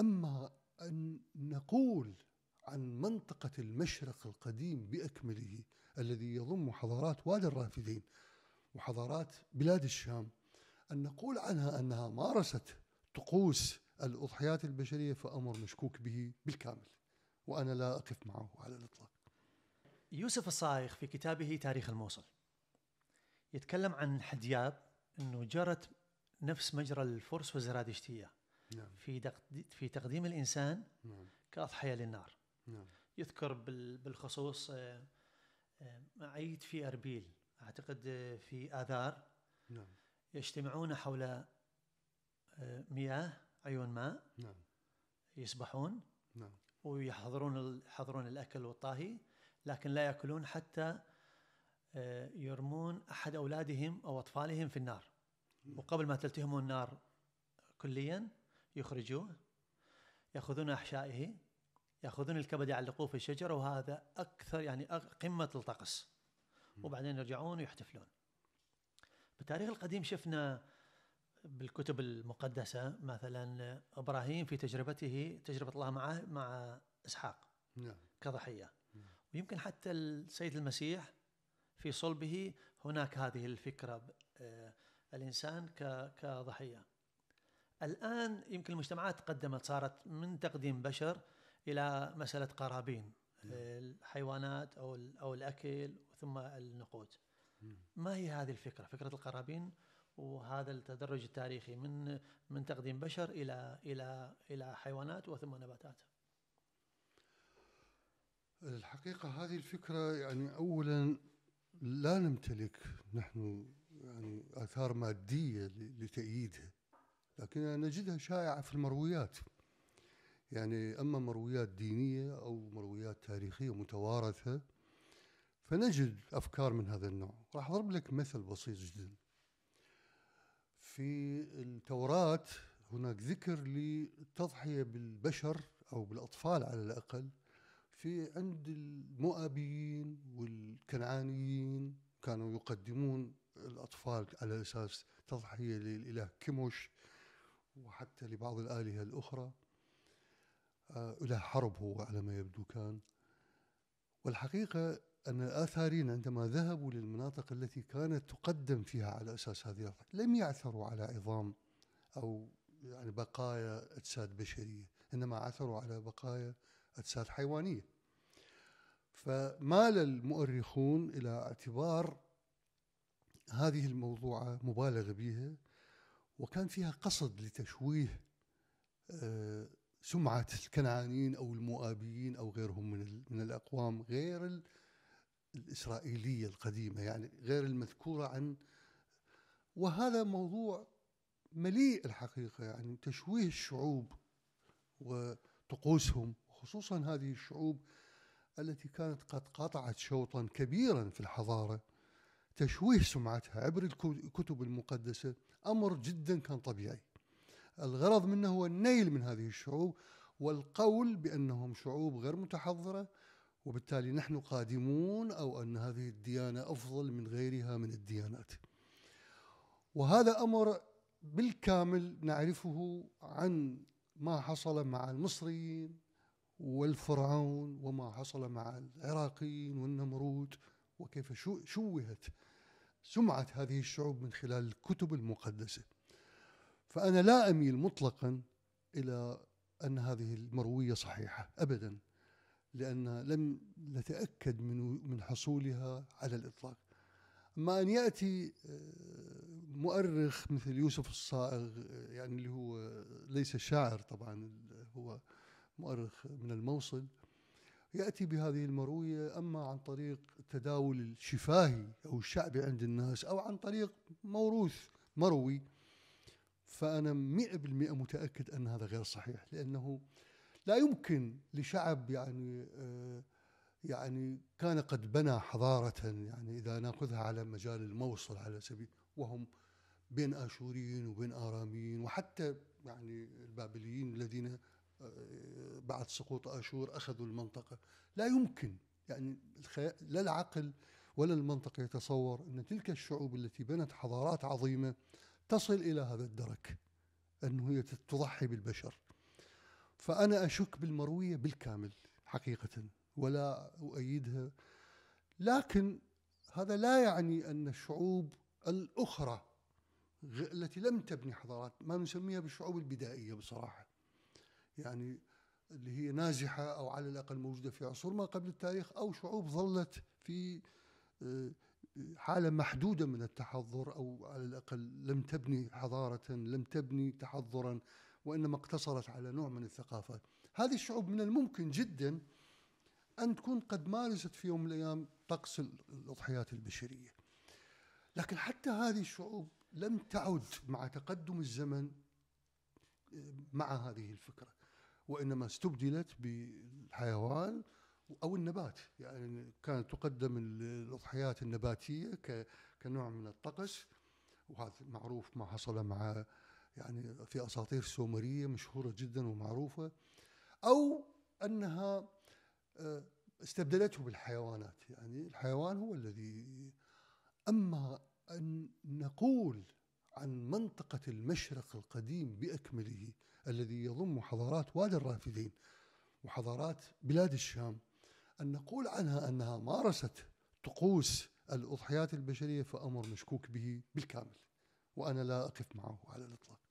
أما أن نقول عن منطقة المشرق القديم بأكمله الذي يضم حضارات وادي الرافدين وحضارات بلاد الشام أن نقول عنها أنها مارست طقوس الأضحيات البشرية فأمر مشكوك به بالكامل وأنا لا أقف معه على الإطلاق يوسف الصايغ في كتابه تاريخ الموصل يتكلم عن حدياب أنه جرت نفس مجرى الفرس والزرادشتية نعم. في في تقديم الانسان نعم. كاضحيه للنار نعم. يذكر بالخصوص آه، آه، عيد في اربيل اعتقد آه، في اذار نعم. يجتمعون حول مياه عيون ماء نعم. يسبحون نعم. ويحضرون يحضرون الاكل والطهي لكن لا ياكلون حتى يرمون احد اولادهم او اطفالهم في النار نعم. وقبل ما تلتهموا النار كليا يخرجوه ياخذون احشائه ياخذون الكبد يعلقوه في الشجره وهذا اكثر يعني قمه الطقس وبعدين يرجعون ويحتفلون بالتاريخ القديم شفنا بالكتب المقدسه مثلا ابراهيم في تجربته تجربه الله معه مع اسحاق نعم. كضحيه نعم. ويمكن حتى السيد المسيح في صلبه هناك هذه الفكره آه، الانسان كضحيه الآن يمكن المجتمعات تقدمت صارت من تقديم بشر إلى مسألة قرابين نعم. الحيوانات أو أو الأكل ثم النقود ما هي هذه الفكرة فكرة القرابين وهذا التدرج التاريخي من من تقديم بشر الى الى الى حيوانات وثم نباتات. الحقيقه هذه الفكره يعني اولا لا نمتلك نحن يعني اثار ماديه لتأييدها. لكن نجدها شائعة في المرويات يعني أما مرويات دينية أو مرويات تاريخية متوارثة فنجد أفكار من هذا النوع راح أضرب لك مثل بسيط جدا في التوراة هناك ذكر للتضحية بالبشر أو بالأطفال على الأقل في عند المؤابيين والكنعانيين كانوا يقدمون الأطفال على أساس تضحية للإله كيموش وحتى لبعض الآلهة الأخرى إلى آه، حرب هو على ما يبدو كان والحقيقة أن الآثارين عندما ذهبوا للمناطق التي كانت تقدم فيها على أساس هذه الأرض لم يعثروا على عظام أو يعني بقايا أجساد بشرية إنما عثروا على بقايا أجساد حيوانية فمال المؤرخون إلى اعتبار هذه الموضوعة مبالغ بها وكان فيها قصد لتشويه آه، سمعة الكنعانيين أو المؤابيين أو غيرهم من, من الأقوام غير الإسرائيلية القديمة يعني غير المذكورة عن وهذا موضوع مليء الحقيقة يعني تشويه الشعوب وطقوسهم خصوصا هذه الشعوب التي كانت قد قطعت شوطا كبيرا في الحضارة تشويه سمعتها عبر الكتب المقدسة أمر جدا كان طبيعي الغرض منه هو النيل من هذه الشعوب والقول بأنهم شعوب غير متحضرة وبالتالي نحن قادمون أو أن هذه الديانة أفضل من غيرها من الديانات وهذا أمر بالكامل نعرفه عن ما حصل مع المصريين والفرعون وما حصل مع العراقيين والنمرود وكيف شوهت سمعة هذه الشعوب من خلال الكتب المقدسة فأنا لا أميل مطلقا إلى أن هذه المروية صحيحة أبدا لأن لم نتأكد من من حصولها على الإطلاق أما أن يأتي آه، مؤرخ مثل يوسف الصائغ آه، يعني اللي هو آه، ليس شاعر طبعا هو مؤرخ من الموصل يأتي بهذه المروية أما عن طريق التداول الشفاهي أو الشعبي عند الناس أو عن طريق موروث مروي فأنا مئة بالمئة متأكد أن هذا غير صحيح لأنه لا يمكن لشعب يعني آه، يعني كان قد بنى حضارة يعني إذا ناخذها على مجال الموصل على سبيل وهم بين آشوريين وبين آراميين وحتى يعني البابليين الذين بعد سقوط اشور اخذوا المنطقه لا يمكن يعني لا العقل ولا المنطق يتصور ان تلك الشعوب التي بنت حضارات عظيمه تصل الى هذا الدرك انه هي تضحي بالبشر فانا اشك بالمرويه بالكامل حقيقه ولا اؤيدها لكن هذا لا يعني ان الشعوب الاخرى التي لم تبني حضارات ما نسميها بالشعوب البدائيه بصراحه يعني اللي هي نازحة أو على الأقل موجودة في عصور ما قبل التاريخ أو شعوب ظلت في آه، حالة محدودة من التحضر أو على الأقل لم تبني حضارة لم تبني تحضرا وإنما اقتصرت على نوع من الثقافة هذه الشعوب من الممكن جدا أن تكون قد مارست في يوم من الأيام طقس الأضحيات البشرية لكن حتى هذه الشعوب لم تعد مع تقدم الزمن آه، مع هذه الفكره وإنما استبدلت بالحيوان أو النبات يعني كانت تقدم الأضحيات النباتية كنوع من الطقس وهذا معروف ما حصل مع يعني في أساطير سومرية مشهورة جدا ومعروفة أو أنها آه، استبدلته بالحيوانات يعني الحيوان هو الذي أما أن نقول عن منطقة المشرق القديم بأكمله الذي يضم حضارات وادي الرافدين وحضارات بلاد الشام أن نقول عنها أنها مارست طقوس الأضحيات البشرية فأمر مشكوك به بالكامل وأنا لا أقف معه على الإطلاق